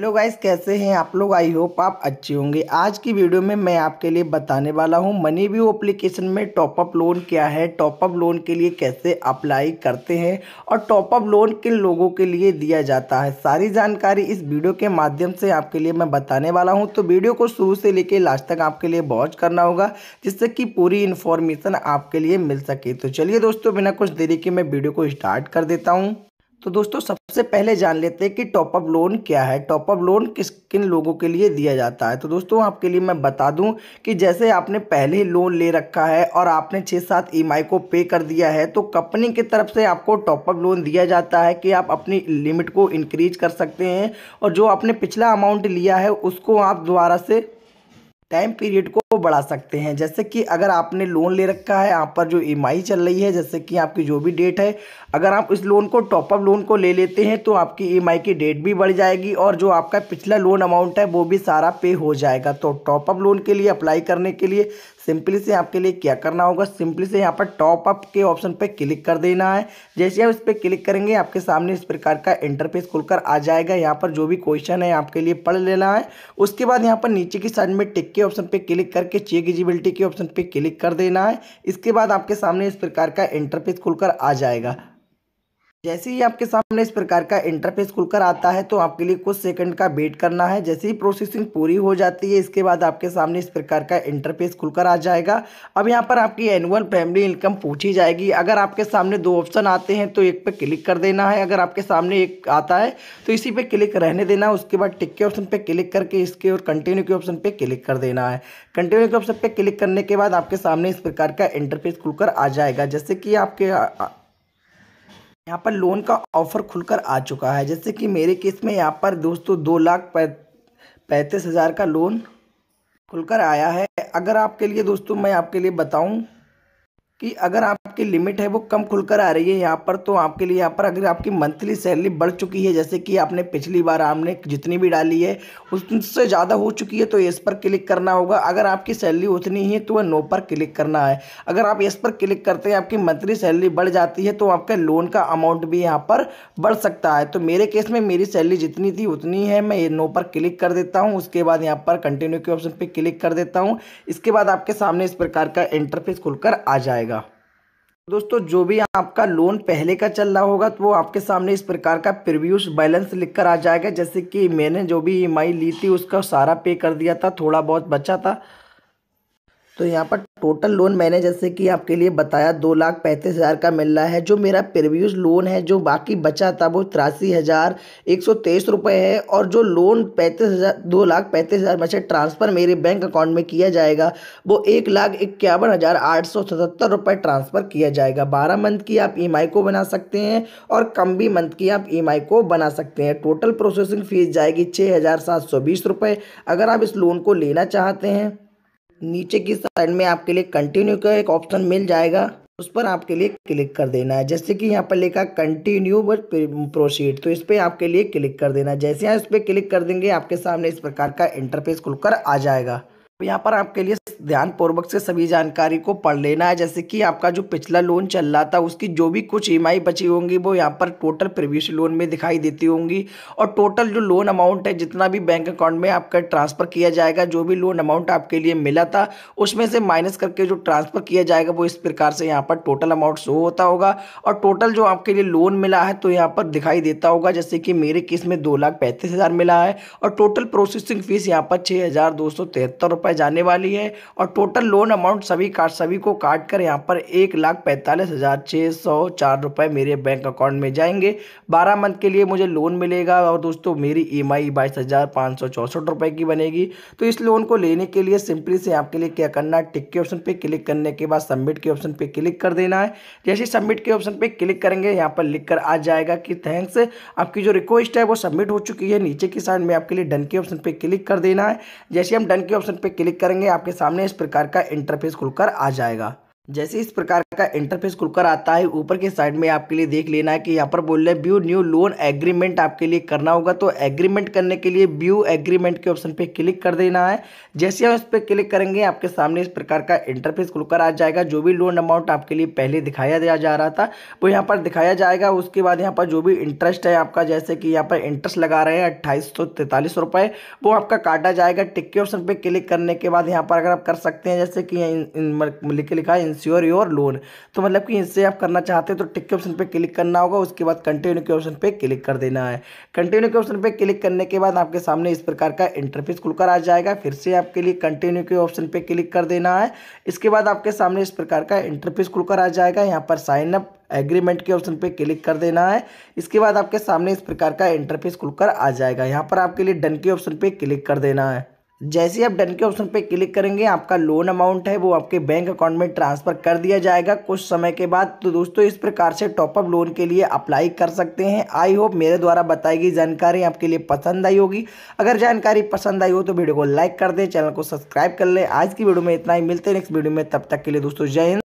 hello guys कैसे हैं आप लोग आई होप आप अच्छे होंगे आज की वीडियो में मैं आपके लिए बताने वाला हूं मनी व्यू एप्लीकेशन में टॉपअप लोन क्या है टॉपअप लोन के लिए कैसे अप्लाई करते हैं और टॉपअप लोन किन लोगों के लिए दिया जाता है सारी जानकारी इस वीडियो के माध्यम से आपके लिए मैं बताने वाला हूँ तो वीडियो को शुरू से लेकर लास्ट तक आपके लिए वॉच करना होगा जिससे कि पूरी इन्फॉर्मेशन आपके लिए मिल सके तो चलिए दोस्तों बिना कुछ देरी के मैं वीडियो को स्टार्ट कर देता हूँ तो दोस्तों सब सबसे पहले जान लेते हैं कि टॉपअप लोन क्या है टॉपअप लोन किस किन लोगों के लिए दिया जाता है तो दोस्तों आपके लिए मैं बता दूं कि जैसे आपने पहले लोन ले रखा है और आपने छः सात ई e को पे कर दिया है तो कंपनी की तरफ से आपको टॉपअप लोन दिया जाता है कि आप अपनी लिमिट को इंक्रीज कर सकते हैं और जो आपने पिछला अमाउंट लिया है उसको आप दोबारा से टाइम पीरियड को को बढ़ा सकते हैं जैसे कि अगर आपने लोन ले रखा है आप पर जो एम e चल रही है जैसे कि आपकी जो भी डेट है अगर आप इस लोन को टॉपअप लोन को ले लेते हैं तो आपकी ई e की डेट भी बढ़ जाएगी और जो आपका पिछला लोन अमाउंट है वो भी सारा पे हो जाएगा तो टॉपअप लोन के लिए अप्लाई करने के लिए सिंपली से आपके लिए क्या करना होगा सिंपली से यहाँ पर टॉप अप के ऑप्शन पर क्लिक कर देना है जैसे आप इस पर क्लिक करेंगे आपके सामने इस प्रकार का इंटरफेस खुलकर आ जाएगा यहाँ पर जो भी क्वेश्चन है आपके लिए पढ़ लेना है उसके बाद यहाँ पर नीचे की साइड में टिक के ऑप्शन पर क्लिक करके चेक इजिबिलिटी के ऑप्शन पर क्लिक कर देना है इसके बाद आपके सामने इस प्रकार का इंटरफेस खुलकर आ जाएगा जैसे ही आपके सामने इस प्रकार का इंटरफेस खुलकर आता है तो आपके लिए कुछ सेकंड का वेट करना है जैसे ही प्रोसेसिंग पूरी हो जाती है इसके बाद आपके सामने इस प्रकार का इंटरफेस खुलकर आ जाएगा अब यहाँ पर आपकी एनुअल फैमिली इनकम पूछी जाएगी अगर आपके सामने दो ऑप्शन आते हैं तो एक पर क्लिक कर देना है अगर आपके सामने एक आता है तो इसी पर क्लिक रहने देना है उसके बाद टिक के ऑप्शन पर क्लिक करके इसके और कंटिन्यू के ऑप्शन पर क्लिक कर देना है कंटिन्यू के ऑप्शन पर क्लिक करने के बाद आपके सामने इस प्रकार का इंटरफेस खुलकर आ जाएगा जैसे कि आपके यहाँ पर लोन का ऑफ़र खुलकर आ चुका है जैसे कि मेरे केस में यहाँ पर दोस्तों दो लाख पैंतीस हज़ार का लोन खुलकर आया है अगर आपके लिए दोस्तों मैं आपके लिए बताऊं कि अगर आपकी लिमिट है वो कम खुलकर आ रही है यहाँ पर तो आपके लिए यहाँ पर अगर आपकी मंथली सैलरी बढ़ चुकी है जैसे कि आपने पिछली बार आपने जितनी भी डाली है उससे ज़्यादा हो चुकी है तो इस पर क्लिक करना होगा अगर आपकी सैलरी उतनी ही है तो वह नो पर क्लिक करना है अगर आप इस पर क्लिक करते हैं आपकी मंथली सैलरी बढ़ जाती है तो आपका लोन का अमाउंट भी यहाँ पर बढ़ सकता है तो मेरे केस में मेरी सैलरी जितनी थी उतनी है मैं ये नो पर क्लिक कर देता हूँ उसके बाद यहाँ पर कंटिन्यू के ऑप्शन पर क्लिक कर देता हूँ इसके बाद आपके सामने इस प्रकार का इंटरफेस खुलकर आ जाएगा दोस्तों जो भी आपका लोन पहले का चल रहा होगा तो वो आपके सामने इस प्रकार का प्रिव्यूस बैलेंस लिखकर आ जाएगा जैसे कि मैंने जो भी ई ली थी उसका सारा पे कर दिया था थोड़ा बहुत बचा था तो यहाँ पर टोटल लोन मैंने जैसे कि आपके लिए बताया दो लाख पैंतीस हज़ार का मिल रहा है जो मेरा प्रीवियस लोन है जो बाकी बचा था वो तिरासी हज़ार एक सौ तेईस रुपये है और जो लोन पैंतीस हज़ार दो लाख पैंतीस हज़ार में से ट्रांसफ़र मेरे बैंक अकाउंट में किया जाएगा वो एक लाख इक्यावन हज़ार आठ सौ सतहत्तर रुपये ट्रांसफ़र किया जाएगा बारह मंथ की आप ई e को बना सकते हैं और कम भी मंथ की आप ई e को बना सकते हैं टोटल प्रोसेसिंग फ़ीस जाएगी छः हज़ार सात सौ बीस रुपये अगर आप इस लोन को लेना चाहते हैं नीचे की साइड में आपके लिए कंटिन्यू का एक ऑप्शन मिल जाएगा उस पर आपके लिए क्लिक कर देना है जैसे कि यहाँ पर लिखा कंटिन्यू बट प्रोसीड तो इस पर आपके लिए क्लिक कर देना है जैसे यहाँ इस पर क्लिक कर देंगे आपके सामने इस प्रकार का इंटरफेस खुलकर आ जाएगा तो यहाँ पर आपके लिए ध्यानपूर्वक से सभी जानकारी को पढ़ लेना है जैसे कि आपका जो पिछला लोन चल रहा था उसकी जो भी कुछ ई बची होंगी वो यहाँ पर टोटल प्रीवियस लोन में दिखाई देती होंगी और टोटल जो लोन अमाउंट है जितना भी बैंक अकाउंट में आपका ट्रांसफ़र किया जाएगा जो भी लोन अमाउंट आपके लिए मिला था उसमें से माइनस करके जो ट्रांसफ़र किया जाएगा वो इस प्रकार से यहाँ पर टोटल अमाउंट शो होता होगा और टोटल जो आपके लिए लोन मिला है तो यहाँ पर दिखाई देता होगा जैसे कि मेरे किस में दो लाख पैंतीस हज़ार मिला है और टोटल प्रोसेसिंग फीस यहाँ पर छः हज़ार दो सौ तिहत्तर रुपये रुपए जाने वाली है और टोटल लोन अमाउंट सभी काट सभी को काट कर यहाँ पर एक लाख पैंतालीस हज़ार छः सौ चार रुपये मेरे बैंक अकाउंट में जाएंगे बारह मंथ के लिए मुझे लोन मिलेगा और दोस्तों मेरी ई एम आई बाईस हज़ार पाँच सौ चौंसठ रुपये की बनेगी तो इस लोन को लेने के लिए सिंपली से आपके लिए क्या करना है टिक के ऑप्शन पर क्लिक करने के बाद सबमिट के ऑप्शन पर क्लिक कर देना है जैसे सबमिट के ऑप्शन पर क्लिक करेंगे यहाँ पर लिख कर आ जाएगा कि थैंक्स आपकी जो रिक्वेस्ट है वो सबमिट हो चुकी है नीचे की साइड में आपके लिए डन के ऑप्शन पर क्लिक कर देना है जैसे हम डन के ऑप्शन पर क्लिक करेंगे आपके सामने इस प्रकार का इंटरफेस खुलकर आ जाएगा जैसे इस प्रकार का इंटरफेस खुलकर आता है ऊपर के साइड में आपके लिए देख लेना है कि यहाँ पर बोल रहे हैं व्यू न्यू लोन एग्रीमेंट आपके लिए करना होगा तो एग्रीमेंट करने के लिए व्यू एग्रीमेंट के ऑप्शन पे क्लिक कर देना है जैसे हम इस पर क्लिक करेंगे आपके सामने इस प्रकार का इंटरफेस खुलकर आ जाएगा जो भी लोन अमाउंट आपके लिए पहले दिखाया दिया जा रहा था वो यहाँ पर दिखाया जाएगा उसके बाद यहाँ पर जो भी इंटरेस्ट है आपका जैसे कि यहाँ पर इंटरेस्ट लगा रहे हैं अट्ठाईस वो आपका काटा जाएगा टिक के ऑप्शन पर क्लिक करने के बाद यहाँ पर अगर आप कर सकते हैं जैसे कि लिखे लिखा है इंश्योर योर लोन तो मतलब कि इससे आप करना चाहते हैं तो टिक के ऑप्शन पर क्लिक करना होगा उसके बाद कंटिन्यू के ऑप्शन पर क्लिक कर देना है कंटिन्यू के ऑप्शन पर क्लिक करने के बाद आपके सामने इस प्रकार का इंटरफेस खुलकर आ जाएगा फिर से आपके लिए कंटिन्यू के ऑप्शन पर क्लिक कर देना है इसके बाद आपके सामने इस प्रकार का इंटरफेस खुलकर आ जाएगा यहाँ पर साइन अप एग्रीमेंट के ऑप्शन पे क्लिक कर देना है इसके बाद आपके सामने इस प्रकार का इंटरफेस खुलकर आ जाएगा यहाँ पर आपके लिए डन के ऑप्शन पे क्लिक कर देना है जैसे ही आप डन के ऑप्शन पे क्लिक करेंगे आपका लोन अमाउंट है वो आपके बैंक अकाउंट में ट्रांसफ़र कर दिया जाएगा कुछ समय के बाद तो दोस्तों इस प्रकार से टॉपअप लोन के लिए अप्लाई कर सकते हैं आई होप मेरे द्वारा बताई गई जानकारी आपके लिए पसंद आई होगी अगर जानकारी पसंद आई हो तो वीडियो को लाइक कर दें चैनल को सब्सक्राइब कर लें आज की वीडियो में इतना ही मिलते हैं नेक्स्ट वीडियो में तब तक के लिए दोस्तों जय हिंद